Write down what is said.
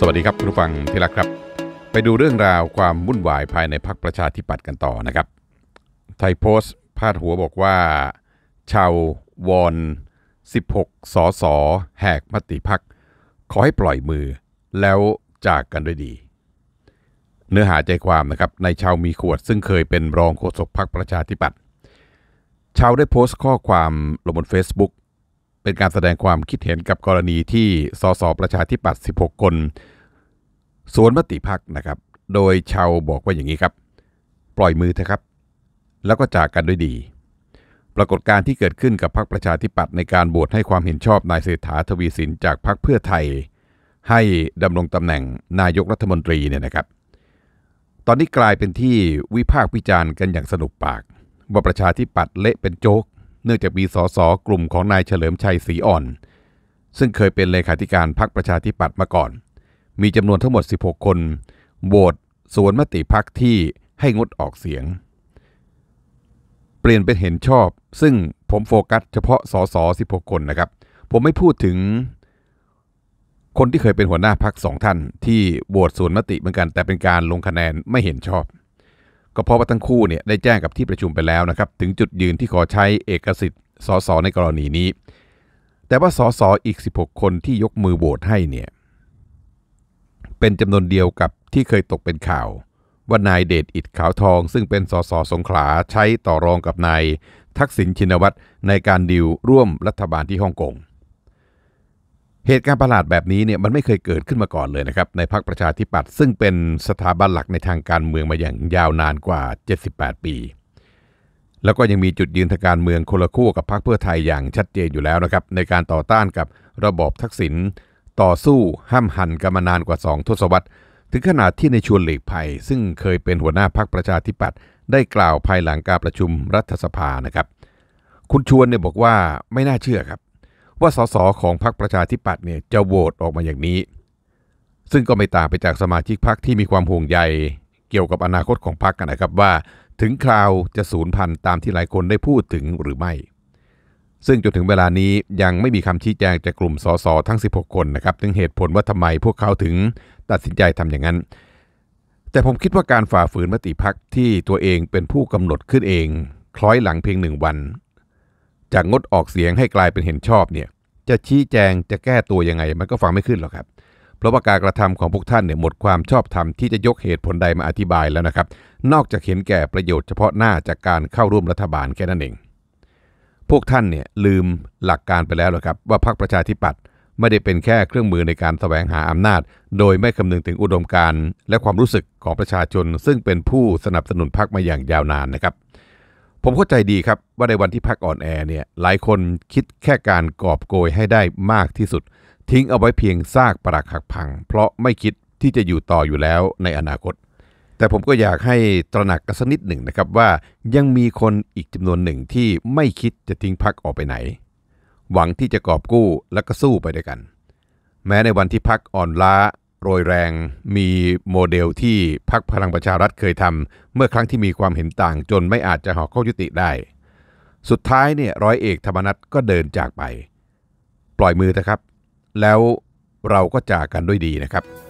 สวัสดีครับคุณผู้ฟังที่รักครับ ไปดูเรื่องราวความวุ่นวายภายในพักประชาธิปัตย์กันต่อนะครับ ไทยโพสต์พาดหัวบอกว่า ชาววอน16สสแหกมติพักขอให้ปล่อยมือแล้วจากกันด้วยดี เนื้อหาใจความนะครับในชาวมีขวดซึ่งเคยเป็นรองโฆษกพักประชาธิปัตย์ชาวได้โพสต์ข้อความลงบน Facebook เป็นการแสดงความคิดเห็นกับกรณีที่สสประชาธิปัตย์ 16 คน สวนมติพักนะครับ โดยชาวบอกว่าอย่างนี้ครับ ปล่อยมือเถอะครับ แล้วก็จากกันด้วยดี ปรากฏการที่เกิดขึ้นกับพรรคประชาธิปัตย์ในการโหวตให้ความเห็นชอบนายเศรษฐาทวีสินจากพรรคเพื่อไทย ให้ดำรงตำแหน่งนายกรัฐมนตรีเนี่ยนะครับ ตอนนี้กลายเป็นที่วิพากษ์วิจารณ์กันอย่างสนุกปากว่าประชาธิปัตย์เละเป็นโจ๊กเนื่องจากมีสสกลุ่มของนายเฉลิมชัยศรีอ่อน ซึ่งเคยเป็นเลขาธิการพรรคประชาธิปัตย์มาก่อน มีจำนวนทั้งหมด 16 คนโหวตสวนมติพักที่ให้งดออกเสียง เปลี่ยนเป็นเห็นชอบ ซึ่งผมโฟกัสเฉพาะสส16 คนนะครับผมไม่พูดถึงคนที่เคยเป็นหัวหน้าพักสองท่านที่โหวตสวนมติเหมือนกัน แต่เป็นการลงคะแนนไม่เห็นชอบก็เพราะว่าทั้งคู่เนี่ยได้แจ้งกับที่ประชุมไปแล้วนะครับถึงจุดยืนที่ขอใช้เอกสิทธิ์สสในกรณีนี้ แต่ว่าสสอีก 16 คนที่ยกมือโหวตให้เนี่ยเป็นจำนวนเดียวกับที่เคยตกเป็นข่าว ว่านายเดชอิดขาวทอง ซึ่งเป็นสสสงขลา ใช้ต่อรองกับนายทักษิณชินวัตรในการดิวร่วมรัฐบาลที่ฮ่องกงเหตุการณ์ประหลาดแบบนี้เนี่ยมันไม่เคยเกิดขึ้นมาก่อนเลยนะครับ ในพักประชาธิปัตย์ซึ่งเป็นสถาบันหลักในทางการเมืองมาอย่างยาวนานกว่า 78 ปี แล้วก็ยังมีจุดยืนทางการเมืองคนละขั้วกับพักเพื่อไทยอย่างชัดเจนอยู่แล้วนะครับ ในการต่อต้านกับระบอบทักษิณต่อสู้ห้ามหันกันมานานกว่า 2 ทศวรรษถึงขนาดที่ในชวนหลีกภัย ซึ่งเคยเป็นหัวหน้าพักประชาธิปัตย์ได้กล่าวภายหลังการประชุมรัฐสภานะครับ คุณชวนเนี่ยบอกว่าไม่น่าเชื่อครับว่าสสของพรรคประชาธิปัตย์เนี่ยจะโหวตออกมาอย่างนี้ ซึ่งก็ไม่ต่างไปจากสมาชิกพรรคที่มีความห่วงใยเกี่ยวกับอนาคตของพรรคกันนะครับ ว่าถึงคราวจะ สูญพันธุ์ตามที่หลายคนได้พูดถึงหรือไม่ ซึ่งจนถึงเวลานี้ยังไม่มีคำชี้แจงจากกลุ่มสสทั้ง 16 คนนะครับถึงเหตุผลว่าทำไมพวกเขาถึงตัดสินใจทำอย่างนั้น แต่ผมคิดว่าการฝ่าฝืนมติพักที่ตัวเองเป็นผู้กำหนดขึ้นเอง คล้อยหลังเพียงหนึ่งวันจากงดออกเสียงให้กลายเป็นเห็นชอบเนี่ยจะชี้แจงจะแก้ตัวยังไงมันก็ฟังไม่ขึ้นหรอกครับ เพราะว่าการกระทำของพวกท่านเนี่ยหมดความชอบธรรมที่จะยกเหตุผลใดมาอธิบายแล้วนะครับ นอกจากเห็นแก่ประโยชน์เฉพาะหน้าจากการเข้าร่วมรัฐบาลแค่นั้นเอง พวกท่านเนี่ยลืมหลักการไปแล้วหรอครับ ว่าพรรคประชาธิปัตย์ไม่ได้เป็นแค่เครื่องมือในการแสวงหาอำนาจ โดยไม่คำนึงถึงอุดมการณ์และความรู้สึกของประชาชน ซึ่งเป็นผู้สนับสนุนพรรคมาอย่างยาวนานนะครับผมเข้าใจดีครับว่าในวันที่พักอ่อนแอเนี่ยหลายคนคิดแค่การกอบโกยให้ได้มากที่สุด ทิ้งเอาไว้เพียงซากปรักหักพัง เพราะไม่คิดที่จะอยู่ต่ออยู่แล้วในอนาคต แต่ผมก็อยากให้ตระหนักกันสักนิดหนึ่งนะครับว่ายังมีคนอีกจำนวนหนึ่งที่ไม่คิดจะทิ้งพักออกไปไหน หวังที่จะกอบกู้และก็สู้ไปด้วยกัน แม้ในวันที่พักอ่อนล้าโรยแรงมีโมเดลที่พรรคพลังประชารัฐเคยทำเมื่อครั้งที่มีความเห็นต่าง จนไม่อาจจะหอข้อยุติได้ สุดท้ายเนี่ยร้อยเอกธรรมนัฐก็เดินจากไป ปล่อยมือนะครับ แล้วเราก็จากกันด้วยดีนะครับ